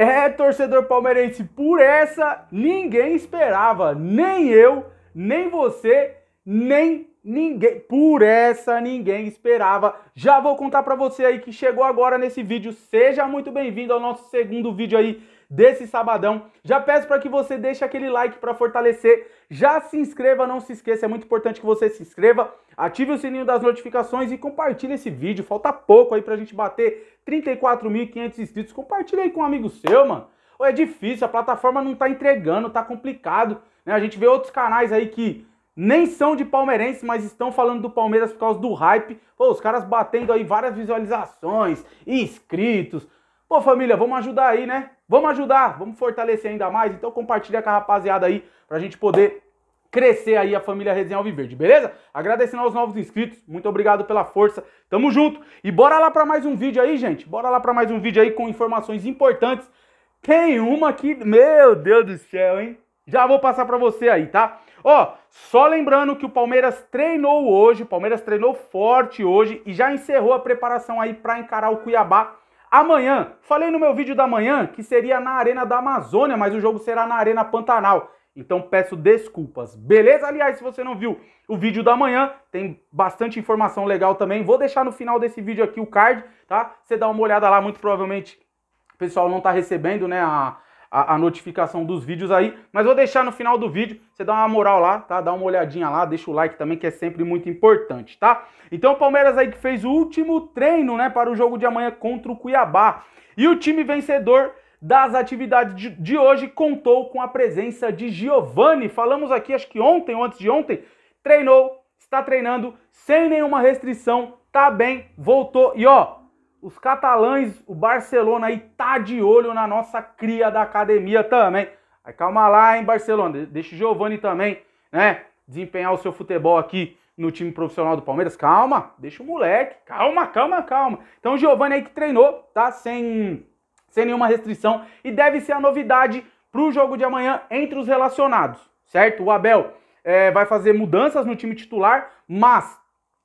É, torcedor palmeirense, por essa ninguém esperava, nem eu, nem você, nem ninguém. Por essa ninguém esperava. Já vou contar para você aí que chegou agora nesse vídeo. Seja muito bem-vindo ao nosso segundo vídeo aí desse sabadão. Já peço para que você deixe aquele like para fortalecer. Já se inscreva, não se esqueça, é muito importante que você se inscreva. Ative o sininho das notificações e compartilhe esse vídeo. Falta pouco aí para a gente bater 34.500 inscritos. Compartilha aí com um amigo seu, mano. Ou é difícil, a plataforma não tá entregando, tá complicado. Né? A gente vê outros canais aí que nem são de palmeirense, mas estão falando do Palmeiras por causa do hype. Pô, os caras batendo aí várias visualizações, inscritos. Pô, família, vamos ajudar aí, né? Vamos ajudar, vamos fortalecer ainda mais. Então compartilha com a rapaziada aí pra gente poder crescer aí a família Resenha Alviverde, beleza? Agradecendo aos novos inscritos, muito obrigado pela força. Tamo junto e bora lá para mais um vídeo aí, gente. Bora lá para mais um vídeo aí com informações importantes. Tem uma aqui, meu Deus do céu, hein? Já vou passar para você aí, tá? Ó, só lembrando que o Palmeiras treinou hoje, o Palmeiras treinou forte hoje e já encerrou a preparação aí para encarar o Cuiabá Amanhã, falei no meu vídeo da manhã que seria na Arena da Amazônia, mas o jogo será na Arena Pantanal. Então peço desculpas, beleza? Aliás, se você não viu o vídeo da manhã, tem bastante informação legal também. Vou deixar no final desse vídeo aqui o card, tá? Você dá uma olhada lá, muito provavelmente o pessoal não tá recebendo, né, a, a, a, notificação dos vídeos aí. Mas vou deixar no final do vídeo, você dá uma moral lá, tá? Dá uma olhadinha lá, deixa o like também, que é sempre muito importante, tá? Então o Palmeiras aí que fez o último treino, né, para o jogo de amanhã contra o Cuiabá. E o time vencedor das atividades de, de hoje contou com a presença de Giovani. Falamos aqui, acho que ontem ou antes de ontem, treinou, está treinando sem nenhuma restrição, tá bem, voltou e ó, os catalães, o Barcelona aí tá de olho na nossa cria da academia também. Aí calma lá, hein, Barcelona. Deixa o Giovani também, né? Desempenhar o seu futebol aqui no time profissional do Palmeiras. Calma, deixa o moleque. Calma, calma, calma. Então o Giovani aí que treinou, tá? Sem, sem nenhuma restrição. E deve ser a novidade pro jogo de amanhã entre os relacionados, certo? O Abel é, vai fazer mudanças no time titular, mas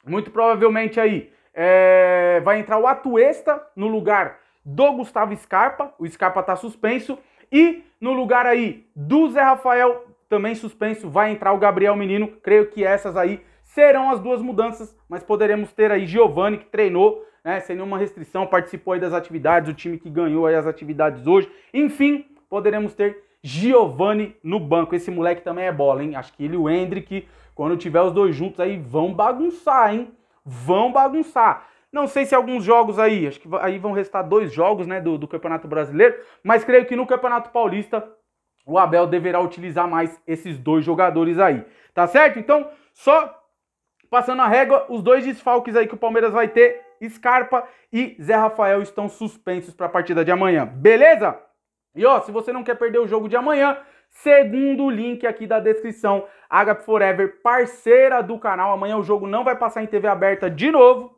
muito provavelmente aí é, vai entrar o Atuesta no lugar do Gustavo Scarpa, o Scarpa está suspenso, e no lugar aí do Zé Rafael, também suspenso, vai entrar o Gabriel Menino, creio que essas aí serão as duas mudanças, mas poderemos ter aí Giovani, que treinou, né, sem nenhuma restrição, participou aí das atividades, o time que ganhou aí as atividades hoje, enfim, poderemos ter Giovani no banco, esse moleque também é bola, hein, acho que ele e o Hendrick, quando tiver os dois juntos aí, vão bagunçar, hein, vão bagunçar. Não sei se alguns jogos aí, acho que aí vão restar dois jogos né, do, do Campeonato Brasileiro, mas creio que no Campeonato Paulista o Abel deverá utilizar mais esses dois jogadores aí. Tá certo? Então, só passando a régua, os dois desfalques aí que o Palmeiras vai ter, Scarpa e Zé Rafael, estão suspensos para a partida de amanhã. Beleza? E ó, se você não quer perder o jogo de amanhã, segundo o link aqui da descrição. Agap Forever, parceira do canal. Amanhã o jogo não vai passar em TV aberta de novo.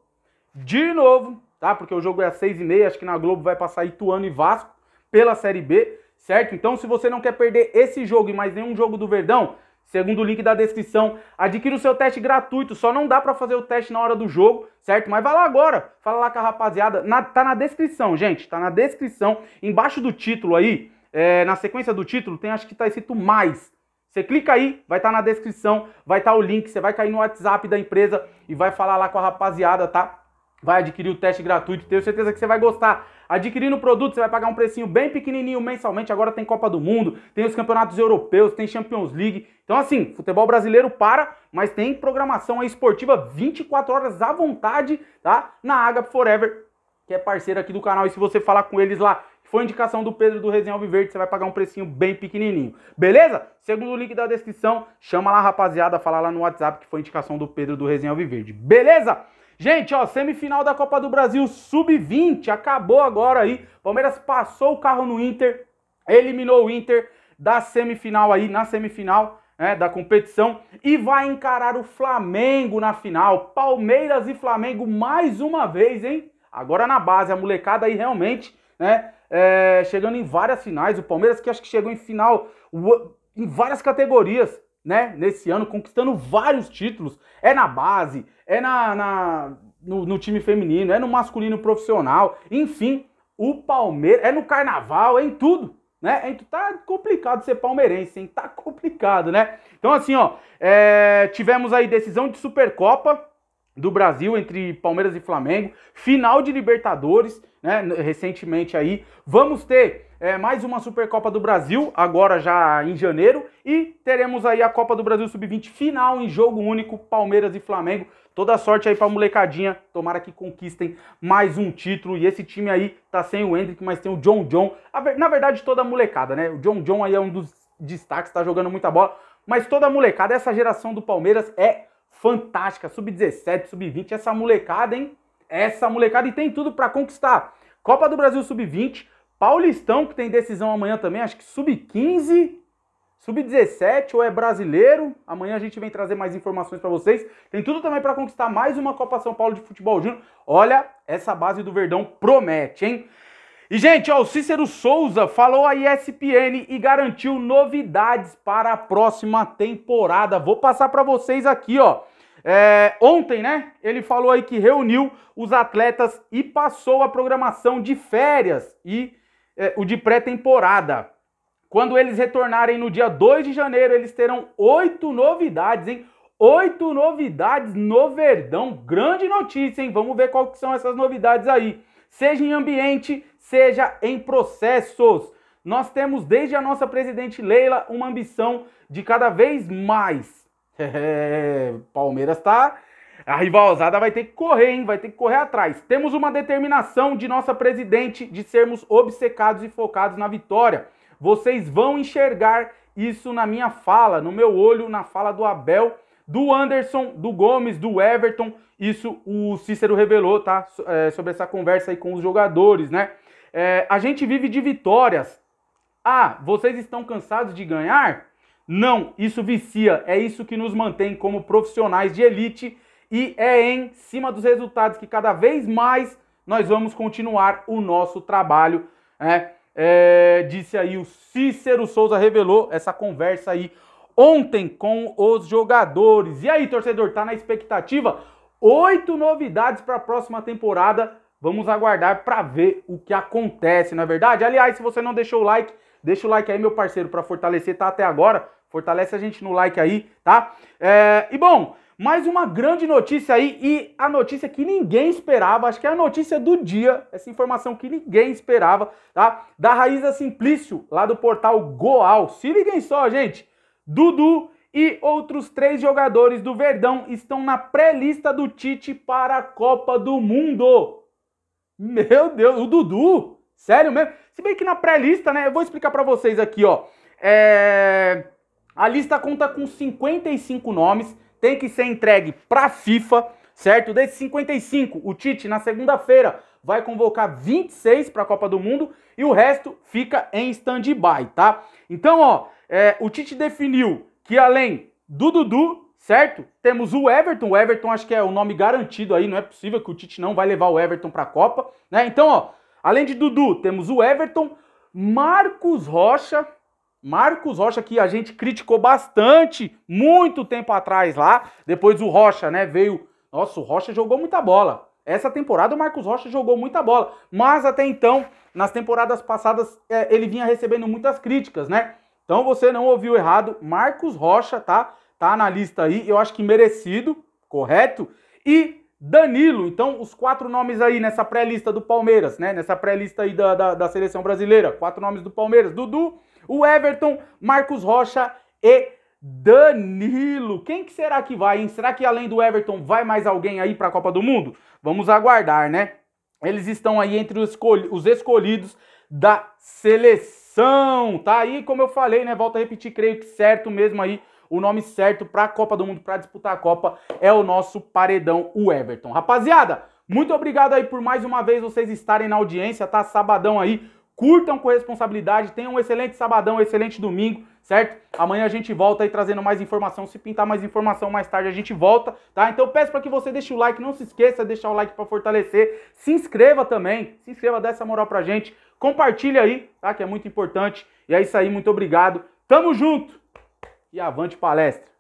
De novo, tá? Porque o jogo é às seis e meia, acho que na Globo vai passar Ituano e Vasco pela Série B, certo? Então, se você não quer perder esse jogo e mais nenhum jogo do Verdão, segundo o link da descrição, adquira o seu teste gratuito. Só não dá para fazer o teste na hora do jogo, certo? Mas vai lá agora, fala lá com a rapaziada. Na, tá na descrição, gente, tá na descrição. Embaixo do título aí, é, na sequência do título, tem acho que está escrito mais. Você clica aí, vai estar tá na descrição, vai estar tá o link, você vai cair no WhatsApp da empresa e vai falar lá com a rapaziada, tá? Vai adquirir o teste gratuito, tenho certeza que você vai gostar. Adquirindo o produto, você vai pagar um precinho bem pequenininho mensalmente. Agora tem Copa do Mundo, tem os campeonatos europeus, tem Champions League. Então, assim, futebol brasileiro para, mas tem programação esportiva 24 horas à vontade, tá? Na Agap Forever, que é parceira aqui do canal. E se você falar com eles lá foi indicação do Pedro do Resenha Alviverde, você vai pagar um precinho bem pequenininho. Beleza? Segundo o link da descrição, chama lá rapaziada, fala lá no WhatsApp que foi indicação do Pedro do Resenha Alviverde. Beleza? Gente, ó, semifinal da Copa do Brasil Sub-20, acabou agora aí. Palmeiras passou o carro no Inter, eliminou o Inter da semifinal aí, na semifinal né, da competição e vai encarar o Flamengo na final. Palmeiras e Flamengo mais uma vez, hein? Agora na base, a molecada aí realmente, né? é, chegando em várias finais. O Palmeiras que acho que chegou em final em várias categorias, né? Nesse ano, conquistando vários títulos. É na base, é na, na no, no, time feminino, é no masculino profissional. Enfim, o Palmeiras é no carnaval, é em tudo. Né? É, tá complicado ser palmeirense, hein? Tá complicado, né? Então, assim, ó, é, tivemos aí decisão de Supercopa do Brasil entre Palmeiras e Flamengo, final de Libertadores, né, recentemente aí. Vamos ter é, mais uma Supercopa do Brasil, agora já em janeiro, e teremos aí a Copa do Brasil Sub-20 final em jogo único, Palmeiras e Flamengo. Toda sorte aí pra molecadinha, tomara que conquistem mais um título. E esse time aí tá sem o Hendrick, mas tem o John John. Na verdade, toda molecada, né? O John John aí é um dos destaques, tá jogando muita bola. Mas toda molecada, essa geração do Palmeiras é fantástica. Sub-17, sub-20, essa molecada, hein? Essa molecada e tem tudo para conquistar. Copa do Brasil Sub-20, Paulistão, que tem decisão amanhã também, acho que Sub-15, Sub-17 ou é brasileiro. Amanhã a gente vem trazer mais informações para vocês. Tem tudo também para conquistar mais uma Copa São Paulo de Futebol Júnior. Olha, essa base do Verdão promete, hein? E, gente, ó, o Cícero Souza falou a ESPN e garantiu novidades para a próxima temporada. Vou passar para vocês aqui, ó. É, ontem, né? Ele falou aí que reuniu os atletas e passou a programação de férias e é, o de pré-temporada. Quando eles retornarem no dia 2 de janeiro, eles terão oito novidades, hein? Oito novidades no Verdão. Grande notícia, hein? Vamos ver qual que são essas novidades aí. Seja em ambiente, seja em processos. Nós temos desde a nossa presidente Leila uma ambição de cada vez mais é, Palmeiras tá. A rivalzada vai ter que correr, hein? Vai ter que correr atrás. Temos uma determinação de nossa presidente de sermos obcecados e focados na vitória. Vocês vão enxergar isso na minha fala, no meu olho, na fala do Abel, do Anderson, do Gomes, do Everton. Isso o Cícero revelou, tá? É, sobre essa conversa aí com os jogadores, né? É, a gente vive de vitórias. Ah, vocês estão cansados de ganhar? Não, isso vicia, é isso que nos mantém como profissionais de elite e é em cima dos resultados que cada vez mais nós vamos continuar o nosso trabalho. Né? É, disse aí o Cícero Souza, revelou essa conversa aí ontem com os jogadores. E aí, torcedor, tá na expectativa? Oito novidades para a próxima temporada. Vamos aguardar para ver o que acontece, não é verdade? Aliás, se você não deixou o like, deixa o like aí, meu parceiro, para fortalecer, tá até agora. Fortalece a gente no like aí, tá? É, e bom, mais uma grande notícia aí e a notícia que ninguém esperava, acho que é a notícia do dia, essa informação que ninguém esperava, tá? Da Raíza Simplício, lá do portal Goal. Se liguem só, gente. Dudu e outros três jogadores do Verdão estão na pré-lista do Tite para a Copa do Mundo. Meu Deus, o Dudu? Sério mesmo? Se bem que na pré-lista, né? Eu vou explicar para vocês aqui, ó. É a lista conta com 55 nomes, tem que ser entregue para a FIFA, certo? Desses 55, o Tite na segunda-feira vai convocar 26 para a Copa do Mundo e o resto fica em stand-by, tá? Então, ó, é, o Tite definiu que além do Dudu, certo? Temos o Everton. O Everton acho que é o nome garantido aí, não é possível que o Tite não vai levar o Everton para a Copa, né? Então, ó, além de Dudu, temos o Everton, Marcos Rocha, Marcos Rocha, que a gente criticou bastante, muito tempo atrás lá. Depois o Rocha, né, veio. Nossa, o Rocha jogou muita bola. Essa temporada o Marcos Rocha jogou muita bola. Mas até então, nas temporadas passadas, é, ele vinha recebendo muitas críticas, né? Então você não ouviu errado. Marcos Rocha, tá? Tá na lista aí. Eu acho que merecido, correto? E Danilo. Então, os quatro nomes aí nessa pré-lista do Palmeiras, né? Nessa pré-lista aí da, da, da seleção brasileira. Quatro nomes do Palmeiras. Dudu o Everton, Marcos Rocha e Danilo. Quem que será que vai, hein? Será que além do Everton vai mais alguém aí para a Copa do Mundo? Vamos aguardar, né? Eles estão aí entre os, os escolhidos da seleção, tá? aí como eu falei, né? Volto a repetir, creio que certo mesmo aí o nome certo para a Copa do Mundo, para disputar a Copa, é o nosso paredão, o Everton. Rapaziada, muito obrigado aí por mais uma vez vocês estarem na audiência, tá? Sabadão aí Curtam com responsabilidade, tenham um excelente sabadão, um excelente domingo, certo? Amanhã a gente volta aí trazendo mais informação. Se pintar mais informação mais tarde, a gente volta, tá? Então peço para que você deixe o like, não se esqueça de deixar o like para fortalecer. Se inscreva também, se inscreva, dá essa moral pra gente. Compartilha aí, tá? Que é muito importante. E é isso aí, muito obrigado. Tamo junto! E avante palestra!